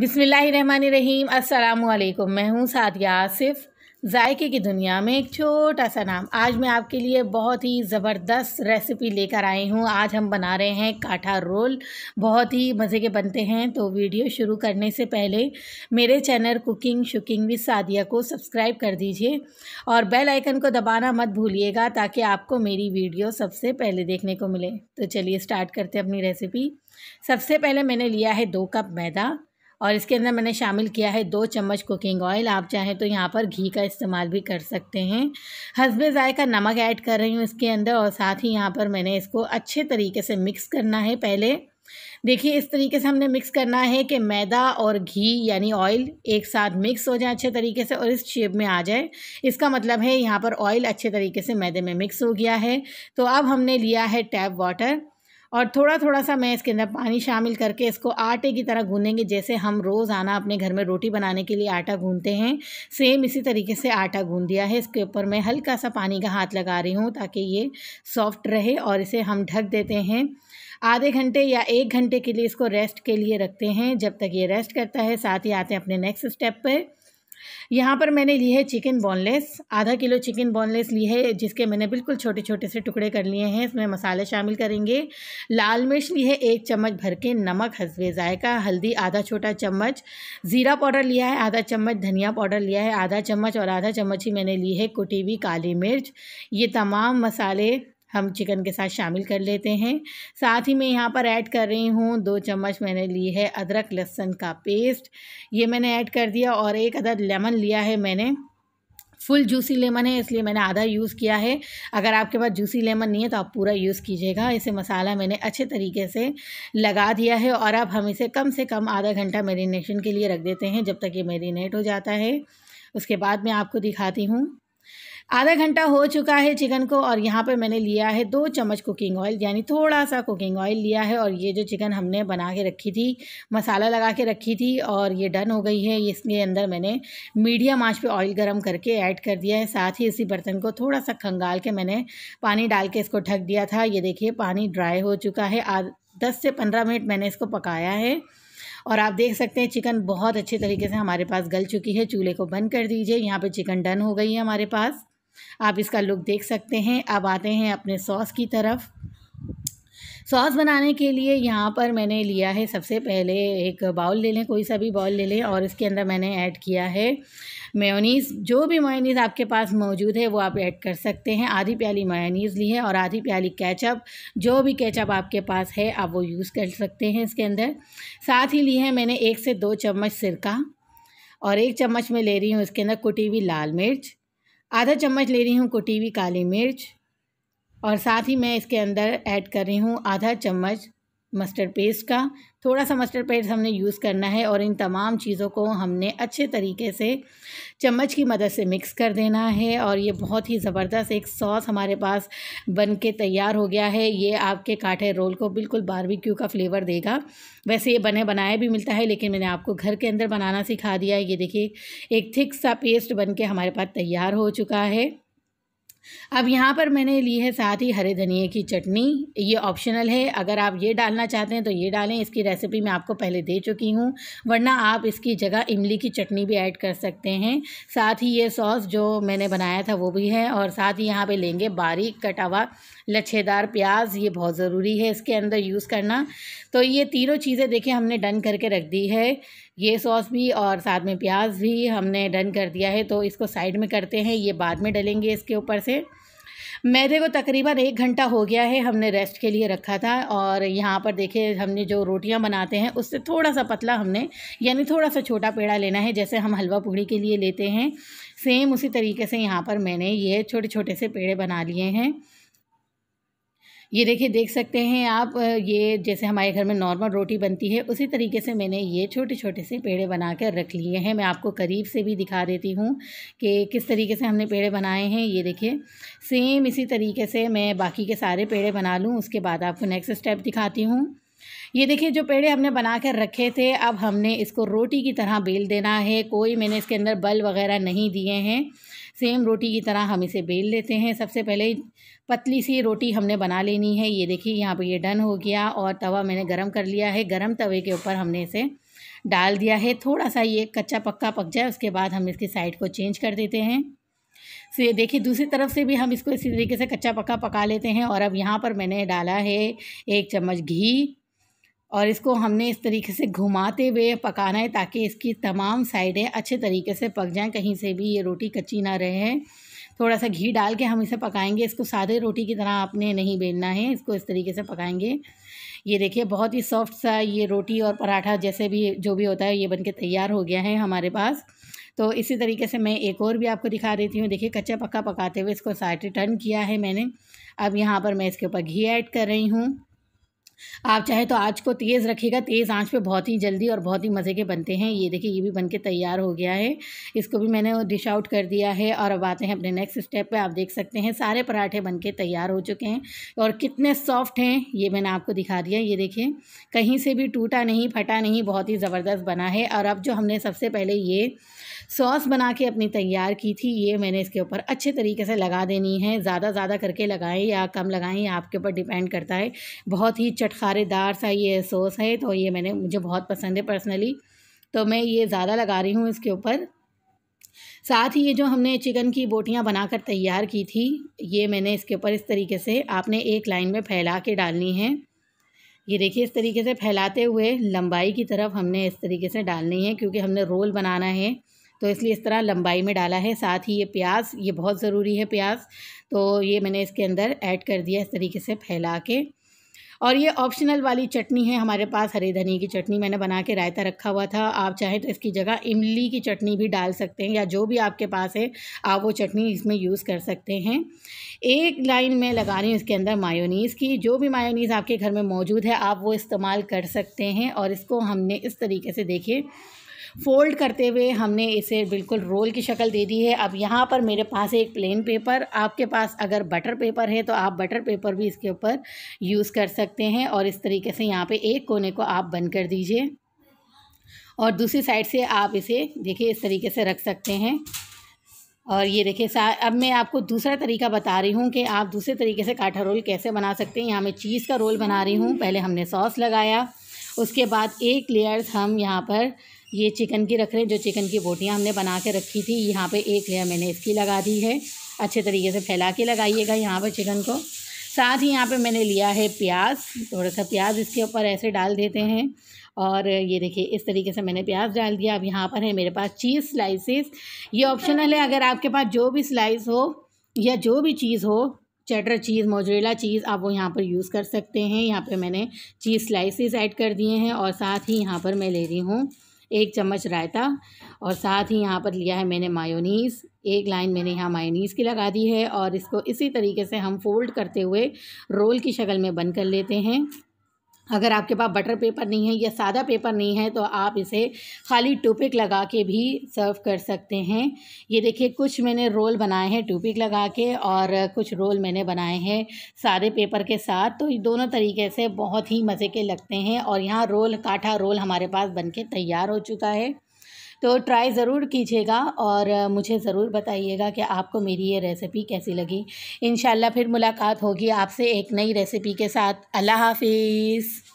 बिसमीम अल्लाम मैं हूँ सादिया आसिफ जायके की दुनिया में एक छोटा सा नाम आज मैं आपके लिए बहुत ही ज़बरदस्त रेसिपी लेकर आई हूँ आज हम बना रहे हैं काठा रोल बहुत ही मज़े के बनते हैं तो वीडियो शुरू करने से पहले मेरे चैनल कुकिंग शुकिंग विद सादिया को सब्सक्राइब कर दीजिए और बेल आइकन को दबाना मत भूलिएगा ताकि आपको मेरी वीडियो सबसे पहले देखने को मिले तो चलिए स्टार्ट करते अपनी रेसिपी सबसे पहले मैंने लिया है दो कप मैदा और इसके अंदर मैंने शामिल किया है दो चम्मच कुकिंग ऑयल आप चाहें तो यहाँ पर घी का इस्तेमाल भी कर सकते हैं हसबे ज़ायका नमक ऐड कर रही हूँ इसके अंदर और साथ ही यहाँ पर मैंने इसको अच्छे तरीके से मिक्स करना है पहले देखिए इस तरीके से हमने मिक्स करना है कि मैदा और घी यानी ऑयल एक साथ मिक्स हो जाए अच्छे तरीके से और इस शेप में आ जाए इसका मतलब है यहाँ पर ऑयल अच्छे तरीके से मैदे में मिक्स हो गया है तो अब हमने लिया है टैप वाटर और थोड़ा थोड़ा सा मैं इसके अंदर पानी शामिल करके इसको आटे की तरह गूंदेंगे जैसे हम रोज़ाना अपने घर में रोटी बनाने के लिए आटा गूंदते हैं सेम इसी तरीके से आटा गूंद दिया है इसके ऊपर मैं हल्का सा पानी का हाथ लगा रही हूँ ताकि ये सॉफ्ट रहे और इसे हम ढक देते हैं आधे घंटे या एक घंटे के लिए इसको रेस्ट के लिए रखते हैं जब तक ये रेस्ट करता है साथ ही आते हैं अपने नेक्स्ट स्टेप पर यहाँ पर मैंने ली है चिकन बोनलेस आधा किलो चिकन बोनलेस ली है जिसके मैंने बिल्कुल छोटे छोटे से टुकड़े कर लिए हैं इसमें मसाले शामिल करेंगे लाल मिर्च ली है एक चम्मच भर के नमक हंसवे ज़ायका हल्दी आधा छोटा चम्मच ज़ीरा पाउडर लिया है आधा चम्मच धनिया पाउडर लिया है आधा चम्मच और आधा चम्मच ही मैंने ली है कुटी हुई काली मिर्च ये तमाम मसाले हम चिकन के साथ शामिल कर लेते हैं साथ ही मैं यहाँ पर ऐड कर रही हूँ दो चम्मच मैंने ली है अदरक लहसुन का पेस्ट ये मैंने ऐड कर दिया और एक अदर लेमन लिया है मैंने फुल जूसी लेमन है इसलिए मैंने आधा यूज़ किया है अगर आपके पास जूसी लेमन नहीं है तो आप पूरा यूज़ कीजिएगा इसे मसाला मैंने अच्छे तरीके से लगा दिया है और अब हम इसे कम से कम आधा घंटा मेरीनेशन के लिए रख देते हैं जब तक ये मेरीनेट हो जाता है उसके बाद मैं आपको दिखाती हूँ आधा घंटा हो चुका है चिकन को और यहाँ पर मैंने लिया है दो चम्मच कुकिंग ऑयल यानी थोड़ा सा कुकिंग ऑयल लिया है और ये जो चिकन हमने बना के रखी थी मसाला लगा के रखी थी और ये डन हो गई है इसके अंदर मैंने मीडियम आँच पर ऑयल गर्म करके ऐड कर दिया है साथ ही इसी बर्तन को थोड़ा सा खंगाल के मैंने पानी डाल के इसको ढक दिया था ये देखिए पानी ड्राई हो चुका है दस से पंद्रह मिनट मैंने इसको पकाया है और आप देख सकते हैं चिकन बहुत अच्छे तरीके से हमारे पास गल चुकी है चूल्हे को बंद कर दीजिए यहाँ पे चिकन डन हो गई है हमारे पास आप इसका लुक देख सकते हैं अब आते हैं अपने सॉस की तरफ सॉस बनाने के लिए यहाँ पर मैंने लिया है सबसे पहले एक बाउल ले लें कोई सा भी बाउल ले लें और इसके अंदर मैंने ऐड किया है मेयोनीज़ जो भी मेयोनीज़ आपके पास मौजूद है वो आप ऐड कर सकते हैं आधी प्याली मेयोनीज़ ली है और आधी प्याली केचप जो भी केचप आपके पास है आप वो यूज़ कर सकते हैं इसके अंदर साथ ही ली है मैंने एक से दो चम्मच सिरका और एक चम्मच में ले रही हूँ इसके अंदर कुटी हुई लाल मिर्च आधा चम्मच ले रही हूँ कुटी हुई काली मिर्च और साथ ही मैं इसके अंदर ऐड कर रही हूँ आधा चम्मच मस्टर्ड पेस्ट का थोड़ा सा मस्टर्ड पेस्ट हमने यूज़ करना है और इन तमाम चीज़ों को हमने अच्छे तरीके से चम्मच की मदद से मिक्स कर देना है और ये बहुत ही ज़बरदस्त एक सॉस हमारे पास बन के तैयार हो गया है ये आपके काठे रोल को बिल्कुल बारबेक्यू का फ्लेवर देगा वैसे ये बने बनाया भी मिलता है लेकिन मैंने आपको घर के अंदर बनाना सिखा दिया है ये देखिए एक थिक सा पेस्ट बन के हमारे पास तैयार हो चुका है अब यहाँ पर मैंने ली है साथ ही हरे धनिए की चटनी ये ऑप्शनल है अगर आप ये डालना चाहते हैं तो ये डालें इसकी रेसिपी मैं आपको पहले दे चुकी हूँ वरना आप इसकी जगह इमली की चटनी भी ऐड कर सकते हैं साथ ही ये सॉस जो मैंने बनाया था वो भी है और साथ ही यहाँ पे लेंगे बारीक कटा हुआ लच्छेदार प्याज ये बहुत ज़रूरी है इसके अंदर यूज़ करना तो ये तीनों चीज़ें देखिए हमने डन करके रख दी है ये सॉस भी और साथ में प्याज भी हमने डन कर दिया है तो इसको साइड में करते हैं ये बाद में डलेंगे इसके ऊपर से मैदे को तकरीबन एक घंटा हो गया है हमने रेस्ट के लिए रखा था और यहाँ पर देखिए हमने जो रोटियाँ बनाते हैं उससे थोड़ा सा पतला हमने यानी थोड़ा सा छोटा पेड़ा लेना है जैसे हम हलवा पूड़ी के लिए लेते हैं सेम उसी तरीके से यहाँ पर मैंने ये छोटे छोटे से पेड़े बना लिए हैं ये देखिए देख सकते हैं आप ये जैसे हमारे घर में नॉर्मल रोटी बनती है उसी तरीके से मैंने ये छोटे छोटे से पेड़े बना कर रख लिए हैं मैं आपको करीब से भी दिखा देती हूँ कि किस तरीके से हमने पेड़े बनाए हैं ये देखिए सेम इसी तरीके से मैं बाकी के सारे पेड़े बना लूँ उसके बाद आपको नेक्स्ट स्टेप दिखाती हूँ ये देखिए जो पेड़े हमने बना कर रखे थे अब हमने इसको रोटी की तरह बेल देना है कोई मैंने इसके अंदर बल वगैरह नहीं दिए हैं सेम रोटी की तरह हम इसे बेल लेते हैं सबसे पहले पतली सी रोटी हमने बना लेनी है ये देखिए यहाँ पर ये डन हो गया और तवा मैंने गरम कर लिया है गरम तवे के ऊपर हमने इसे डाल दिया है थोड़ा सा ये कच्चा पक्का पक जाए उसके बाद हम इसकी साइड को चेंज कर देते हैं तो ये देखिए दूसरी तरफ से भी हम इसको इसी तरीके से कच्चा पक्का पका लेते हैं और अब यहाँ पर मैंने डाला है एक चम्मच घी और इसको हमने इस तरीके से घुमाते हुए पकाना है ताकि इसकी तमाम साइडें अच्छे तरीके से पक जाएं कहीं से भी ये रोटी कच्ची ना रहे थोड़ा सा घी डाल के हम इसे पकाएंगे इसको सादे रोटी की तरह आपने नहीं बेलना है इसको इस तरीके से पकाएंगे ये देखिए बहुत ही सॉफ्ट सा ये रोटी और पराठा जैसे भी जो भी होता है ये बन के तैयार हो गया है हमारे पास तो इसी तरीके से मैं एक और भी आपको दिखा देती हूँ देखिए कच्चा पक्का पकाते हुए इसको साइड टर्न किया है मैंने अब यहाँ पर मैं इसके ऊपर घी ऐड कर रही हूँ आप चाहे तो आँच को तेज़ रखिएगा तेज़ आँच पे बहुत ही जल्दी और बहुत ही मज़े के बनते हैं ये देखिए ये भी बन के तैयार हो गया है इसको भी मैंने डिश आउट कर दिया है और अब आते हैं अपने नेक्स्ट स्टेप पे आप देख सकते हैं सारे पराठे बन के तैयार हो चुके हैं और कितने सॉफ्ट हैं ये मैंने आपको दिखा दिया ये देखिए कहीं से भी टूटा नहीं फटा नहीं बहुत ही ज़बरदस्त बना है और अब जो हमने सबसे पहले ये सॉस बना के अपनी तैयार की थी ये मैंने इसके ऊपर अच्छे तरीके से लगा देनी है ज़्यादा ज़्यादा करके लगाएँ या कम लगाएँ आपके ऊपर डिपेंड करता है बहुत ही चटखारेदार सा ये सॉस है तो ये मैंने मुझे बहुत पसंद है पर्सनली तो मैं ये ज़्यादा लगा रही हूँ इसके ऊपर साथ ही ये जो हमने चिकन की बोटियाँ बनाकर तैयार की थी ये मैंने इसके ऊपर इस तरीके से आपने एक लाइन में फैला के डालनी है ये देखिए इस तरीके से फैलाते हुए लंबाई की तरफ हमने इस तरीके से डालनी है क्योंकि हमने रोल बनाना है तो इसलिए इस तरह लंबाई में डाला है साथ ही ये प्याज ये बहुत ज़रूरी है प्याज तो ये मैंने इसके अंदर ऐड कर दिया इस तरीके से फैला के और ये ऑप्शनल वाली चटनी है हमारे पास हरे धनी की चटनी मैंने बना के रायता रखा हुआ था आप चाहें तो इसकी जगह इमली की चटनी भी डाल सकते हैं या जो भी आपके पास है आप वो चटनी इसमें यूज़ कर सकते हैं एक लाइन मैं लगा रही हूँ इसके अंदर मायोनीज़ की जो भी मायोनीज़ आपके घर में मौजूद है आप वो इस्तेमाल कर सकते हैं और इसको हमने इस तरीके से देखे फ़ोल्ड करते हुए हमने इसे बिल्कुल रोल की शक्ल दे दी है अब यहाँ पर मेरे पास एक प्लेन पेपर आपके पास अगर बटर पेपर है तो आप बटर पेपर भी इसके ऊपर यूज़ कर सकते हैं और इस तरीके से यहाँ पे एक कोने को आप बंद कर दीजिए और दूसरी साइड से आप इसे देखिए इस तरीके से रख सकते हैं और ये देखिए अब मैं आपको दूसरा तरीका बता रही हूँ कि आप दूसरे तरीके से काठा रोल कैसे बना सकते हैं यहाँ मैं चीज़ का रोल बना रही हूँ पहले हमने सॉस लगाया उसके बाद एक लेयर्स हम यहाँ पर ये चिकन की रख रहे हैं जो चिकन की बोटियाँ हमने बना के रखी थी यहाँ पे एक लेयर मैंने इसकी लगा दी है अच्छे तरीके से फैला के लगाइएगा यहाँ पर चिकन को साथ ही यहाँ पे मैंने लिया है प्याज थोड़ा सा प्याज इसके ऊपर ऐसे डाल देते हैं और ये देखिए इस तरीके से मैंने प्याज डाल दिया अब यहाँ पर है मेरे पास चीज़ स्लाइसेस ये ऑप्शनल है अगर आपके पास जो भी स्लाइस हो या जो भी चीज़ हो चटर चीज़ मोजरेला चीज़ आप वो यहाँ पर यूज़ कर सकते हैं यहाँ पर मैंने चीज़ स्लाइसिस ऐड कर दिए हैं और साथ ही यहाँ पर मैं ले रही हूँ एक चम्मच रायता और साथ ही यहाँ पर लिया है मैंने मायोनीस एक लाइन मैंने यहाँ मायोनीस की लगा दी है और इसको इसी तरीके से हम फोल्ड करते हुए रोल की शक्ल में बंद कर लेते हैं अगर आपके पास बटर पेपर नहीं है या सादा पेपर नहीं है तो आप इसे खाली टूपिक लगा के भी सर्व कर सकते हैं ये देखिए कुछ मैंने रोल बनाए हैं टूपिक लगा के और कुछ रोल मैंने बनाए हैं सादे पेपर के साथ तो दोनों तरीके से बहुत ही मज़े के लगते हैं और यहाँ रोल काठा रोल हमारे पास बन के तैयार हो चुका है तो ट्राई ज़रूर कीजिएगा और मुझे ज़रूर बताइएगा कि आपको मेरी ये रेसिपी कैसी लगी इन फिर मुलाकात होगी आपसे एक नई रेसिपी के साथ अल्लाह हाफिज़